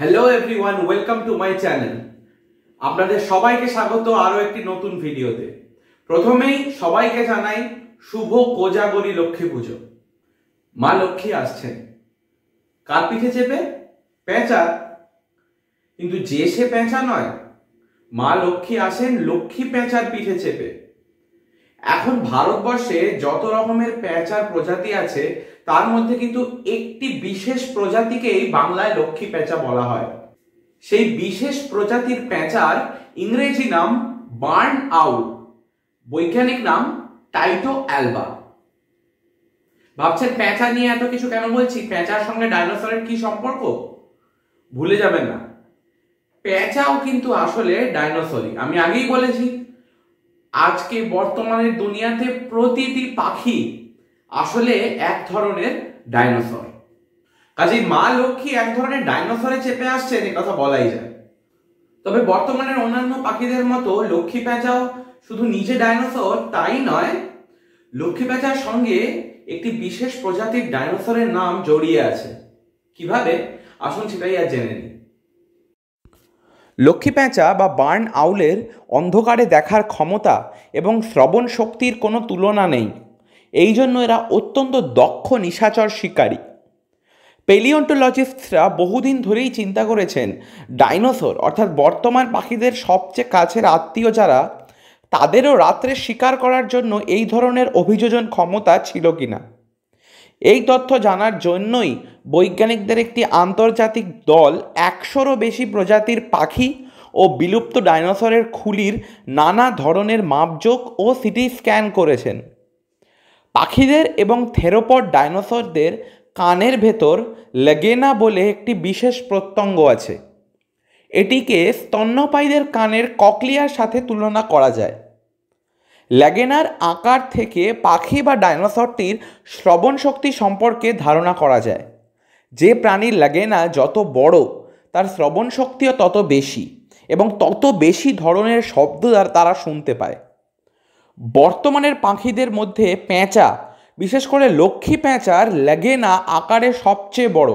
hello everyone welcome to my channel আপনাদের সবাইকে স্বাগত আরও একটি নতুন ভিডিওতে প্রথমেই সবাইকে জানাই শুভ কোজাগরি লক্ষ্মী পুজো মা লক্ষ্মী আসছেন কার পিঠে চেপে পেঁচা কিন্তু যে সে পেঁচা নয় মা লক্ষ্মী আসেন লক্ষ্মী পেঁচার পিঠে চেপে এখন ভারতবর্ষে যত রকমের পেঁচার প্রজাতি আছে তার মধ্যে কিন্তু একটি বিশেষ প্রজাতিকেই বাংলায় লক্ষ্মী পেঁচা বলা হয় সেই বিশেষ প্রজাতির পেঁচার ইংরেজি নাম বার্ন আউট বৈজ্ঞানিক নাম টাইটো অ্যালবা ভাবছেন পেঁচা নিয়ে এত কিছু কেন বলছি পেঁচার সঙ্গে ডাইনোসরের কি সম্পর্ক ভুলে যাবেন না পেঁচাও কিন্তু আসলে ডাইনোসরই আমি আগেই বলেছি আজকে বর্তমানের দুনিয়াতে প্রতিটি পাখি আসলে এক ধরনের ডাইনোসর কাজেই মা লক্ষ্মী এক ধরনের ডাইনোসরে চেপে আসছেন কথা বলাই যায় তবে বর্তমানের অন্যান্য পাখিদের মতো লক্ষ্মী পেঁচাও শুধু নিজে ডাইনোসর তাই নয় লক্ষ্মী পেঁচার সঙ্গে একটি বিশেষ প্রজাতির ডাইনোসরের নাম জড়িয়ে আছে কিভাবে আসুন সেটাই আর জেনে নিই লক্ষ্মী পেঁচা বা বার্ন আউলের অন্ধকারে দেখার ক্ষমতা এবং শ্রবণ শক্তির কোনো তুলনা নেই এই জন্য এরা অত্যন্ত দক্ষ নিশাচর শিকারী পেলিওন্টোলজিস্টরা বহুদিন ধরেই চিন্তা করেছেন ডাইনোসর অর্থাৎ বর্তমান পাখিদের সবচেয়ে কাছের আত্মীয় যারা তাদেরও রাত্রে শিকার করার জন্য এই ধরনের অভিযোজন ক্ষমতা ছিল কিনা এই তথ্য জানার জন্যই বৈজ্ঞানিকদের একটি আন্তর্জাতিক দল একশোরও বেশি প্রজাতির পাখি ও বিলুপ্ত ডাইনোসরের খুলির নানা ধরনের মাপযোগ ও সিটি স্ক্যান করেছেন পাখিদের এবং থেরোপড ডাইনোসরদের কানের ভেতর লেগেনা বলে একটি বিশেষ প্রত্যঙ্গ আছে এটিকে স্তন্যপায়ীদের কানের ককলিয়ার সাথে তুলনা করা যায় লেগেনার আকার থেকে পাখি বা ডাইনোসরটির শ্রবণ শক্তি সম্পর্কে ধারণা করা যায় যে প্রাণীর লেগেনা যত বড় তার শ্রবণ শক্তিও তত বেশি এবং তত বেশি ধরনের শব্দ তারা শুনতে পায় বর্তমানের পাখিদের মধ্যে পেঁচা বিশেষ করে লক্ষ্মী পেঁচার লেগেনা আকারে সবচেয়ে বড়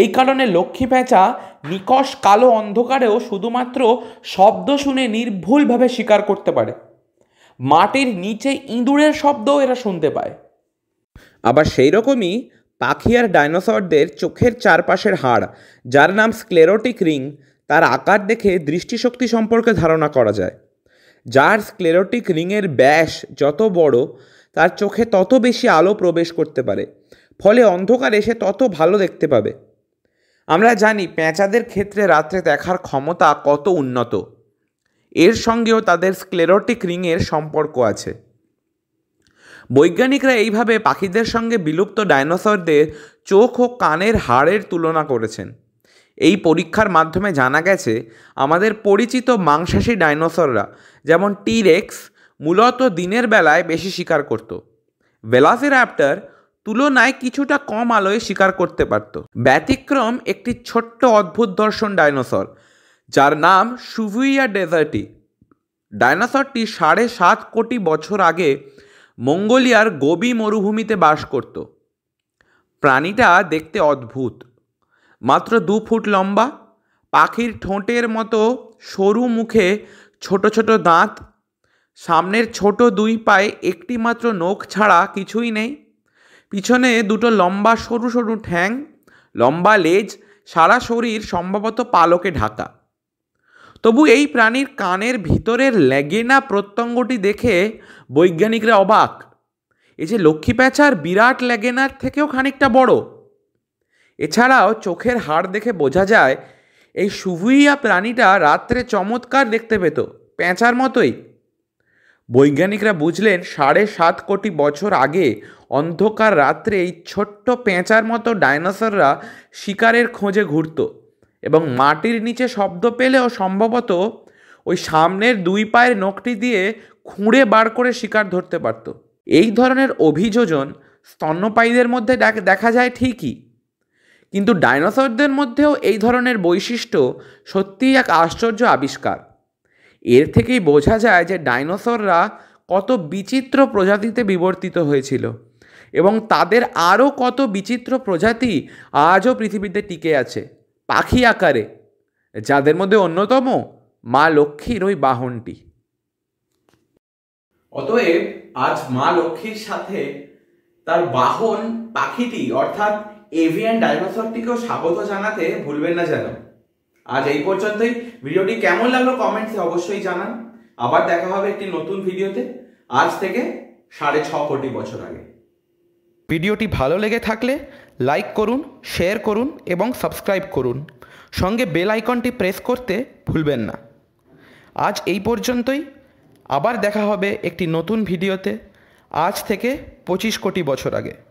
এই কারণে লক্ষ্মী পেঁচা নিকশ কালো অন্ধকারেও শুধুমাত্র শব্দ শুনে নির্ভুলভাবে শিকার করতে পারে মাটির নিচে ইঁদুরের শব্দও এরা শুনতে পায় আবার সেই রকমই পাখি আর ডাইনোসরদের চোখের চারপাশের হাড় যার নাম স্ক্লেরোটিক রিং তার আকার দেখে দৃষ্টিশক্তি সম্পর্কে ধারণা করা যায় যার স্ক্লেরোটিক রিংয়ের ব্যাস যত বড় তার চোখে তত বেশি আলো প্রবেশ করতে পারে ফলে অন্ধকার এসে তত ভালো দেখতে পাবে আমরা জানি পেঁচাদের ক্ষেত্রে রাত্রে দেখার ক্ষমতা কত উন্নত এর সঙ্গেও তাদের স্ক্লেরোটিক রিংয়ের সম্পর্ক আছে বৈজ্ঞানিকরা এইভাবে পাখিদের সঙ্গে বিলুপ্ত ডাইনোসরদের চোখ ও কানের হাড়ের তুলনা করেছেন এই পরীক্ষার মাধ্যমে জানা গেছে আমাদের পরিচিত মাংসাশী ডাইনোসররা যেমন টিরেক্স মূলত দিনের বেলায় বেশি শিকার করত ভেলাসিরাপ্টার তুলনায় কিছুটা কম আলোয় শিকার করতে পারত ব্যতিক্রম একটি ছোট্ট অদ্ভুত দর্শন ডাইনোসর যার নাম সুভুইয়া ডেজার্টি ডাইনোসরটি সাড়ে সাত কোটি বছর আগে মঙ্গোলিয়ার গোবি মরুভূমিতে বাস করত প্রাণীটা দেখতে অদ্ভুত মাত্র দু ফুট লম্বা পাখির ঠোঁটের মতো সরু মুখে ছোট ছোট দাঁত সামনের ছোট দুই পায়ে একটি মাত্র নখ ছাড়া কিছুই নেই পিছনে দুটো লম্বা সরু সরু ঠ্যাং লম্বা লেজ সারা শরীর সম্ভবত পালকে ঢাকা তবু এই প্রাণীর কানের ভিতরের ল্যাগেনা প্রত্যঙ্গটি দেখে বৈজ্ঞানিকরা অবাক এ যে লক্ষ্মী প্যাঁচার বিরাট ল্যাগেনার থেকেও খানিকটা বড় এছাড়াও চোখের হাড় দেখে বোঝা যায় এই সুভুইয়া প্রাণীটা রাত্রে চমৎকার দেখতে পেত প্যাঁচার মতোই বৈজ্ঞানিকরা বুঝলেন সাড়ে সাত কোটি বছর আগে অন্ধকার রাত্রে এই ছোট্ট পেঁচার মতো ডাইনোসররা শিকারের খোঁজে ঘুরত এবং মাটির নিচে শব্দ পেলেও সম্ভবত ওই সামনের দুই পায়ের নখটি দিয়ে খুঁড়ে বার করে শিকার ধরতে পারত এই ধরনের অভিযোজন স্তন্যপায়ীদের মধ্যে দেখা যায় ঠিকই কিন্তু ডাইনোসরদের মধ্যেও এই ধরনের বৈশিষ্ট্য সত্যিই এক আশ্চর্য আবিষ্কার এর থেকেই বোঝা যায় যে ডাইনোসররা কত বিচিত্র প্রজাতিতে বিবর্তিত হয়েছিল এবং তাদের আরও কত বিচিত্র প্রজাতি আজও পৃথিবীতে টিকে আছে পাখি আকারে যাদের মধ্যে অন্যতম মা লক্ষ্মীর ওই বাহনটি অতএব আজ মা লক্ষ্মীর সাথে তার বাহন পাখিটি অর্থাৎ এভিয়ান ডাইনোসরটিকেও স্বাগত জানাতে ভুলবেন না যেন আজ এই পর্যন্তই ভিডিওটি কেমন লাগলো কমেন্টসে অবশ্যই জানান আবার দেখা হবে একটি নতুন ভিডিওতে আজ থেকে সাড়ে ছ কোটি বছর আগে ভিডিওটি ভালো লেগে থাকলে লাইক করুন শেয়ার করুন এবং সাবস্ক্রাইব করুন সঙ্গে বেল আইকনটি প্রেস করতে ভুলবেন না আজ এই পর্যন্তই আবার দেখা হবে একটি নতুন ভিডিওতে আজ থেকে পঁচিশ কোটি বছর আগে